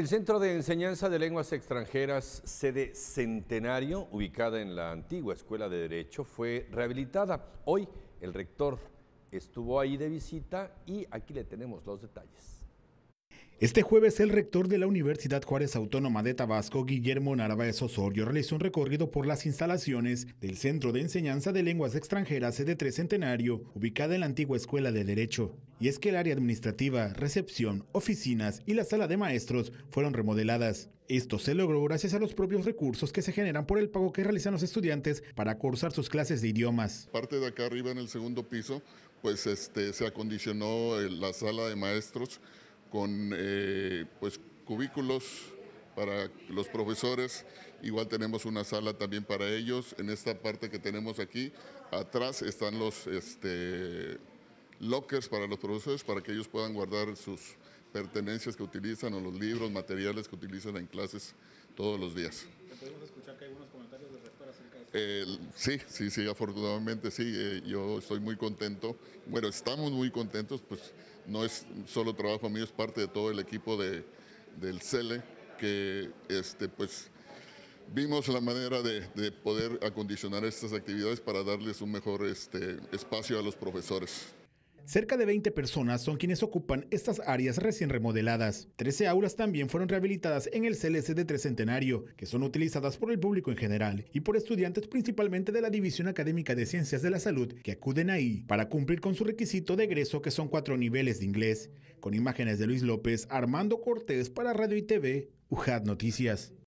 El Centro de Enseñanza de Lenguas Extranjeras, sede Centenario, ubicada en la antigua Escuela de Derecho, fue rehabilitada. Hoy el rector estuvo ahí de visita y aquí le tenemos los detalles. Este jueves el rector de la Universidad Juárez Autónoma de Tabasco, Guillermo Narváez Osorio, realizó un recorrido por las instalaciones del Centro de Enseñanza de Lenguas Extranjeras CD3 Centenario, ubicada en la antigua Escuela de Derecho. Y es que el área administrativa, recepción, oficinas y la sala de maestros fueron remodeladas. Esto se logró gracias a los propios recursos que se generan por el pago que realizan los estudiantes para cursar sus clases de idiomas. Parte de acá arriba en el segundo piso, pues este, se acondicionó eh, la sala de maestros con eh, pues, cubículos para los profesores. Igual tenemos una sala también para ellos. En esta parte que tenemos aquí, atrás están los este, lockers para los profesores, para que ellos puedan guardar sus pertenencias que utilizan o los libros, materiales que utilizan en clases todos los días. Eh, sí, sí, sí, afortunadamente sí, eh, yo estoy muy contento. Bueno, estamos muy contentos, pues no es solo trabajo mío, es parte de todo el equipo de, del CELE, que este, pues vimos la manera de, poder acondicionar estas actividades para darles un mejor este, espacio a los profesores. Cerca de 20 personas son quienes ocupan estas áreas recién remodeladas. 13 aulas también fueron rehabilitadas en el CLC de Tricentenario, que son utilizadas por el público en general y por estudiantes principalmente de la División Académica de Ciencias de la Salud que acuden ahí para cumplir con su requisito de egreso que son cuatro niveles de inglés. Con imágenes de Luis López, Armando Cortés para Radio y TV, UJAD Noticias.